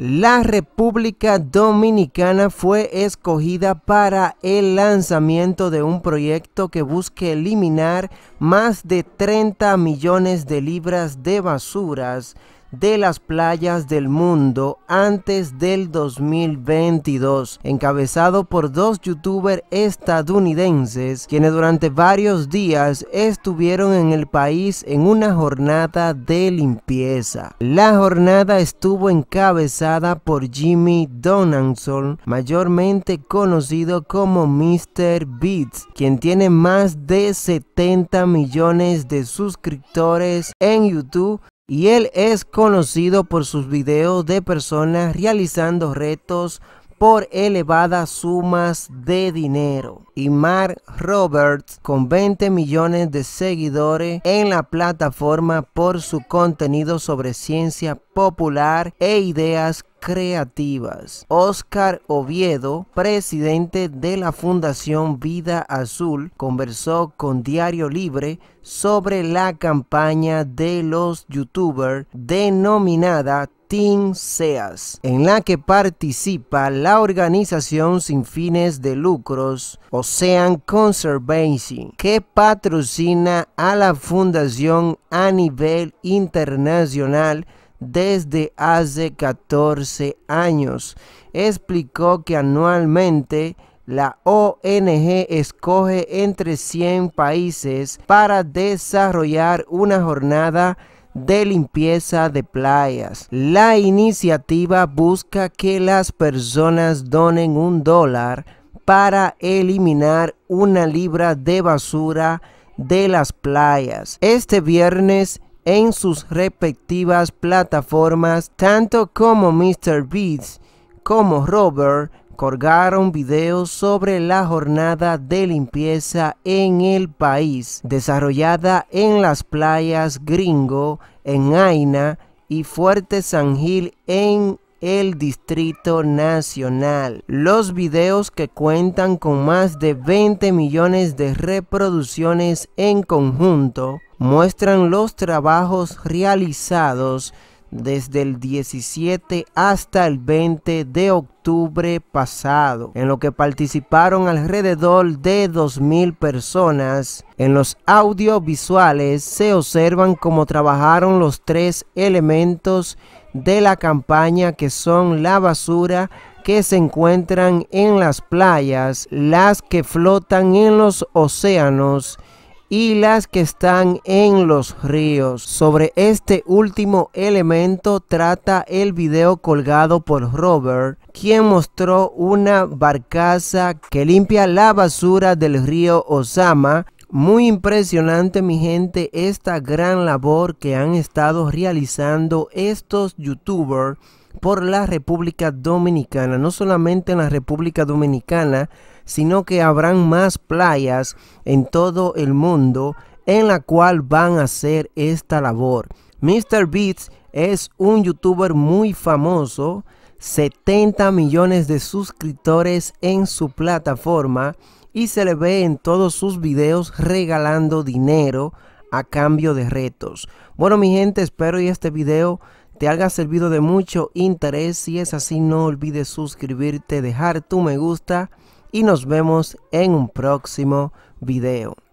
la República Dominicana fue escogida para el lanzamiento de un proyecto que busque eliminar más de 30 millones de libras de basuras de las playas del mundo antes del 2022, encabezado por dos youtubers estadounidenses quienes durante varios días estuvieron en el país en una jornada de limpieza. La jornada estuvo encabezada por Jimmy Donaldson, mayormente conocido como Mr. Beats, quien tiene más de 70 millones de suscriptores en YouTube y él es conocido por sus videos de personas realizando retos por elevadas sumas de dinero. Y Mark Roberts, con 20 millones de seguidores en la plataforma por su contenido sobre ciencia popular e ideas creativas. Oscar Oviedo, presidente de la Fundación Vida Azul, conversó con Diario Libre sobre la campaña de los youtubers denominada Team Seas, en la que participa la organización sin fines de lucros Ocean Conservation, que patrocina a la fundación a nivel internacional desde hace 14 años. Explicó que anualmente la ONG escoge entre 100 países para desarrollar una jornada de limpieza de playas. La iniciativa busca que las personas donen un dólar para eliminar una libra de basura de las playas. Este viernes en sus respectivas plataformas, tanto como Mr. Beats como Robert colgaron videos sobre la jornada de limpieza en el país, desarrollada en las playas Gringo, en Aina y Fuerte San Gil en el Distrito Nacional. Los videos que cuentan con más de 20 millones de reproducciones en conjunto muestran los trabajos realizados desde el 17 hasta el 20 de octubre pasado, en lo que participaron alrededor de 2.000 personas. En los audiovisuales se observan cómo trabajaron los tres elementos de la campaña que son la basura, que se encuentran en las playas, las que flotan en los océanos y las que están en los ríos. Sobre este último elemento trata el video colgado por Robert, quien mostró una barcaza que limpia la basura del río Osama muy impresionante mi gente esta gran labor que han estado realizando estos youtubers por la República Dominicana. No solamente en la República Dominicana, sino que habrán más playas en todo el mundo en la cual van a hacer esta labor. Mr. Beats es un youtuber muy famoso, 70 millones de suscriptores en su plataforma y se le ve en todos sus videos regalando dinero a cambio de retos. Bueno mi gente, espero y este video te haya servido de mucho interés. Si es así, no olvides suscribirte, dejar tu me gusta y nos vemos en un próximo video.